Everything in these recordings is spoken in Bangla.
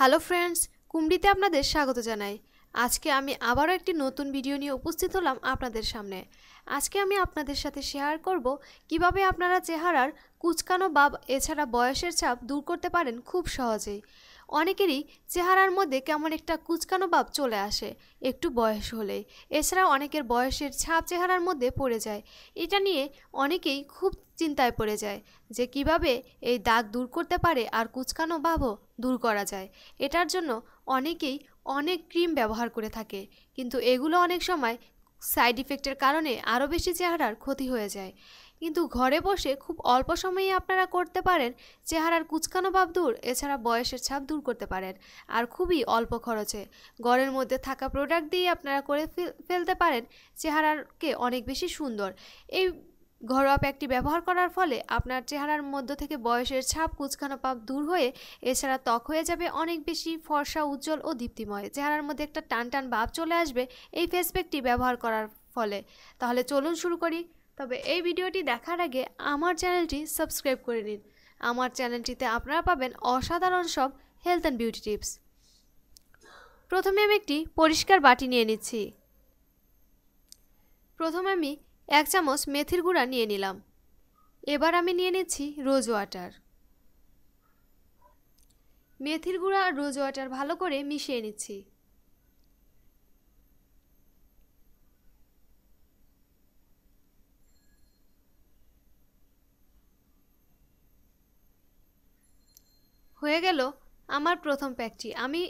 হ্যালো ফ্রেন্ডস কুমড়িতে আপনাদের স্বাগত জানাই আজকে আমি আবারও একটি নতুন ভিডিও নিয়ে উপস্থিত হলাম আপনাদের সামনে আজকে আমি আপনাদের সাথে শেয়ার করব কিভাবে আপনারা চেহারার কুচকানো বা এছাড়া বয়সের ছাপ দূর করতে পারেন খুব সহজেই অনেকেরই চেহারার মধ্যে কেমন একটা কুচকানো ভাব চলে আসে একটু বয়স হলে এছাড়া অনেকের বয়সের ছাপ চেহারার মধ্যে পড়ে যায় এটা নিয়ে অনেকেই খুব চিন্তায় পড়ে যায় যে কিভাবে এই দাগ দূর করতে পারে আর কুচকানো ভাবও দূর করা যায় এটার জন্য অনেকেই অনেক ক্রিম ব্যবহার করে থাকে কিন্তু এগুলো অনেক সময় সাইড ইফেক্টের কারণে আরও বেশি চেহারার ক্ষতি হয়ে যায় কিন্তু ঘরে বসে খুব অল্প সময়ে আপনারা করতে পারেন চেহারার কুচকানো ভাব দূর এছাড়া বয়সের ছাপ দূর করতে পারেন আর খুবই অল্প খরচে ঘরের মধ্যে থাকা প্রোডাক্ট দিয়ে আপনারা করে ফেলতে পারেন চেহারাকে অনেক বেশি সুন্দর এই ঘরোয়া প্যাকটি ব্যবহার করার ফলে আপনার চেহারার মধ্য থেকে বয়সের ছাপ কুচখানো পাপ দূর হয়ে এছাড়া ত্বক হয়ে যাবে অনেক বেশি ফর্সা উজ্জ্বল ও দীপ্তিময় চেহারার মধ্যে একটা টান টান ভাব চলে আসবে এই ফেস প্যাকটি ব্যবহার করার ফলে তাহলে চলুন শুরু করি তবে এই ভিডিওটি দেখার আগে আমার চ্যানেলটি সাবস্ক্রাইব করে নিন আমার চ্যানেলটিতে আপনারা পাবেন অসাধারণ সব হেলথ অ্যান্ড বিউটি টিপস প্রথমে আমি একটি পরিষ্কার বাটি নিয়ে নিচ্ছি প্রথমে আমি এক চামচ মেথির গুঁড়া নিয়ে নিলাম এবার আমি নিয়ে নিচ্ছি রোজ ওয়াটার মেথির গুঁড়া আর রোজ ওয়াটার ভালো করে মিশিয়ে নিচ্ছি হয়ে গেল আমার প্রথম প্যাকটি আমি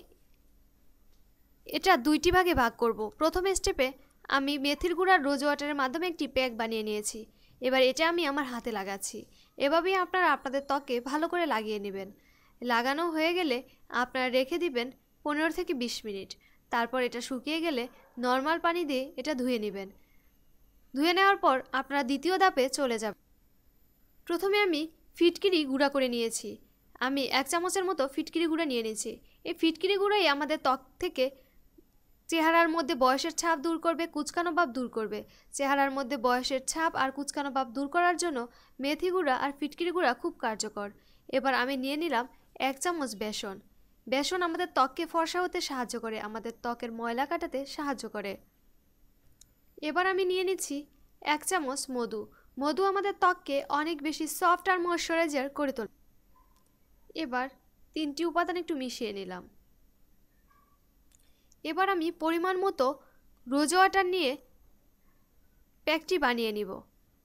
এটা দুইটি ভাগে ভাগ করব। প্রথম স্টেপে আমি মেথির গুঁড়ার রোজ ওয়াটারের মাধ্যমে একটি প্যাক বানিয়ে নিয়েছি এবার এটা আমি আমার হাতে লাগাচ্ছি এভাবেই আপনারা আপনাদের ত্বকে ভালো করে লাগিয়ে নেবেন লাগানো হয়ে গেলে আপনারা রেখে দিবেন পনেরো থেকে বিশ মিনিট তারপর এটা শুকিয়ে গেলে নর্মাল পানি দিয়ে এটা ধুয়ে নেবেন ধুয়ে নেওয়ার পর আপনারা দ্বিতীয় ধাপে চলে যাবেন প্রথমে আমি ফিটকিরি গুঁড়া করে নিয়েছি আমি এক চামচের মতো ফিটকিরি গুঁড়ো নিয়ে নিয়েছি এই ফিটকিরি গুঁড়োই আমাদের ত্বক থেকে চেহারার মধ্যে বয়সের ছাপ দূর করবে কুচকানো ভাব দূর করবে চেহারার মধ্যে বয়সের ছাপ আর কুচকানো ভাব দূর করার জন্য মেথি গুঁড়া আর ফিটকিরি গুঁড়া খুব কার্যকর এবার আমি নিয়ে নিলাম এক চামচ বেসন বেসন আমাদের ত্বককে ফর্সা হতে সাহায্য করে আমাদের ত্বকের ময়লা কাটাতে সাহায্য করে এবার আমি নিয়ে নিচ্ছি এক চামচ মধু মধু আমাদের ত্বককে অনেক বেশি সফট আর ময়শ্চারাইজার করে তোলে এবার তিনটি উপাদান একটু মিশিয়ে নিলাম এবার আমি পরিমাণ মতো রোজ ওয়াটার নিয়ে প্যাকটি বানিয়ে নিব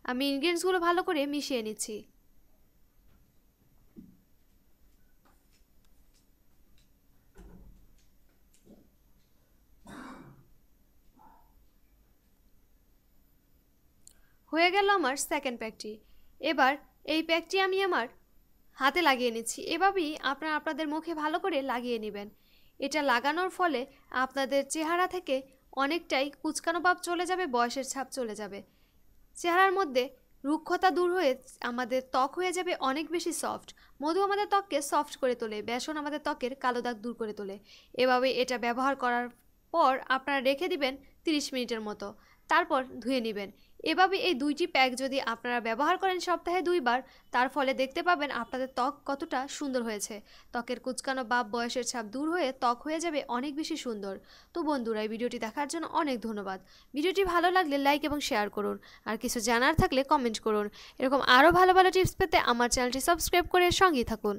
আমি ইনগ্রিডিয়েন্টসগুলো ভালো করে মিশিয়ে নিচ্ছি হয়ে গেল আমার সেকেন্ড প্যাকটি এবার এই প্যাকটি আমি আমার হাতে লাগিয়ে নিচ্ছি এভাবেই আপনারা আপনাদের মুখে ভালো করে লাগিয়ে নেবেন এটা লাগানোর ফলে আপনাদের চেহারা থেকে অনেকটাই কুচকানো ভাব চলে যাবে বয়সের ছাপ চলে যাবে চেহারার মধ্যে রুক্ষতা দূর হয়ে আমাদের ত্বক হয়ে যাবে অনেক বেশি সফট মধু আমাদের ত্বককে সফট করে তোলে বেসন আমাদের ত্বকের কালো দাগ দূর করে তোলে এভাবে এটা ব্যবহার করার পর আপনারা রেখে দিবেন 30 মিনিটের মতো তারপর ধুয়ে নেবেন এভাবে এই দুইটি প্যাক যদি আপনারা ব্যবহার করেন সপ্তাহে দুইবার তার ফলে দেখতে পাবেন আপনাদের ত্বক কতটা সুন্দর হয়েছে ত্বকের কুচকানো বাপ বয়সের ছাপ দূর হয়ে ত্বক হয়ে যাবে অনেক বেশি সুন্দর তো বন্ধুরা এই ভিডিওটি দেখার জন্য অনেক ধন্যবাদ ভিডিওটি ভালো লাগলে লাইক এবং শেয়ার করুন আর কিছু জানার থাকলে কমেন্ট করুন এরকম আরও ভালো ভালো টিপস পেতে আমার চ্যানেলটি সাবস্ক্রাইব করে সঙ্গেই থাকুন